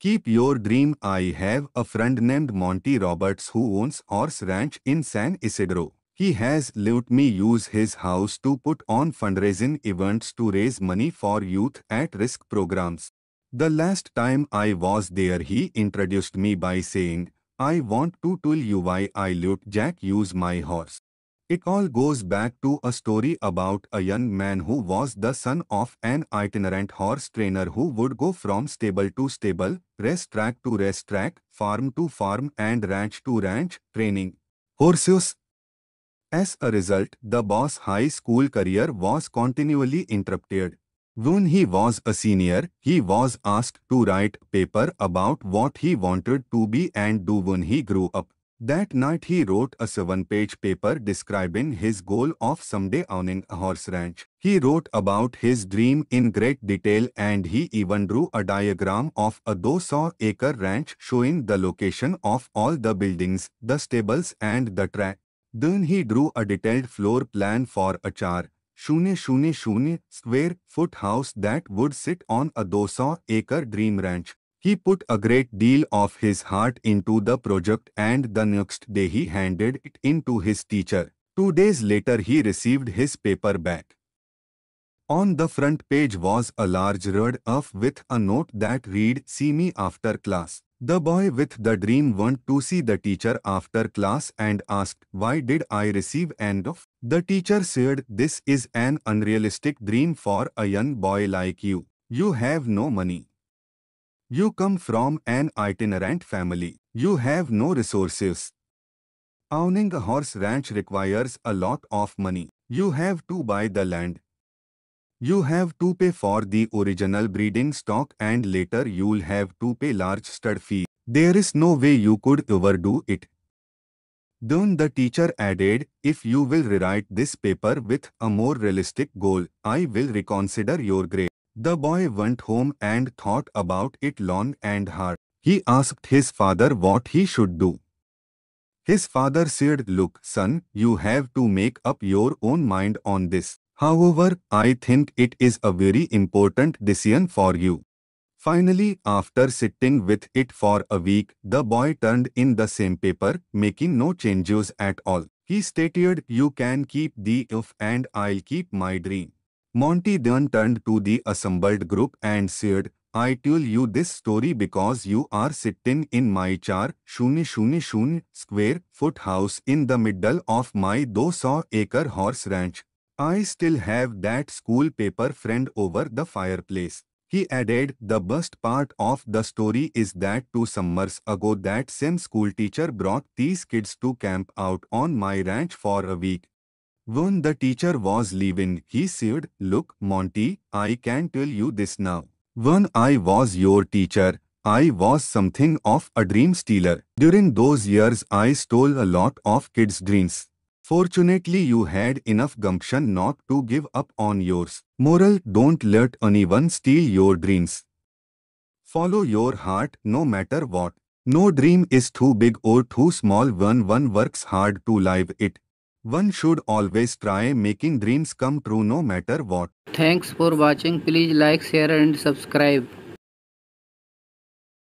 Keep your dream. I have a friend named Monty Roberts who owns Horse Ranch in San Isidro. He has let me use his house to put on fundraising events to raise money for youth at risk programs. The last time I was there he introduced me by saying, I want to tell you why I let Jack use my horse. It all goes back to a story about a young man who was the son of an itinerant horse trainer who would go from stable to stable, race track to race track, farm to farm and ranch to ranch, training horses. As a result, the boss high school career was continually interrupted. When he was a senior, he was asked to write paper about what he wanted to be and do when he grew up. That night he wrote a seven-page paper describing his goal of someday owning a horse ranch. He wrote about his dream in great detail and he even drew a diagram of a 200-acre ranch showing the location of all the buildings, the stables and the track. Then he drew a detailed floor plan for a char, shune shune shune square foot house that would sit on a 200-acre dream ranch. He put a great deal of his heart into the project and the next day he handed it in to his teacher. Two days later he received his paper back. On the front page was a large red F with a note that read, See me after class. The boy with the dream went to see the teacher after class and asked, Why did I receive end F? The teacher said, This is an unrealistic dream for a young boy like you. You have no money. You come from an itinerant family. You have no resources. Owning a horse ranch requires a lot of money. You have to buy the land. You have to pay for the original breeding stock and later you'll have to pay large stud fee. There is no way you could overdo it. Then the teacher added, if you will rewrite this paper with a more realistic goal, I will reconsider your grade. The boy went home and thought about it long and hard. He asked his father what he should do. His father said, Look, son, you have to make up your own mind on this. However, I think it is a very important decision for you. Finally, after sitting with it for a week, the boy turned in the same paper, making no changes at all. He stated, You can keep the if and I'll keep my dream. Monty then turned to the assembled group and said, I tell you this story because you are sitting in my char shuni shuni shun square foot house in the middle of my 200 acre horse ranch. I still have that school paper friend over the fireplace. He added, the best part of the story is that two summers ago that same school teacher brought these kids to camp out on my ranch for a week. When the teacher was leaving, he said, Look, Monty, I can tell you this now. When I was your teacher, I was something of a dream stealer. During those years, I stole a lot of kids' dreams. Fortunately, you had enough gumption not to give up on yours. Moral, don't let anyone steal your dreams. Follow your heart no matter what. No dream is too big or too small when one works hard to live it. One should always try making dreams come true no matter what. Thanks for watching. Please like, share and subscribe.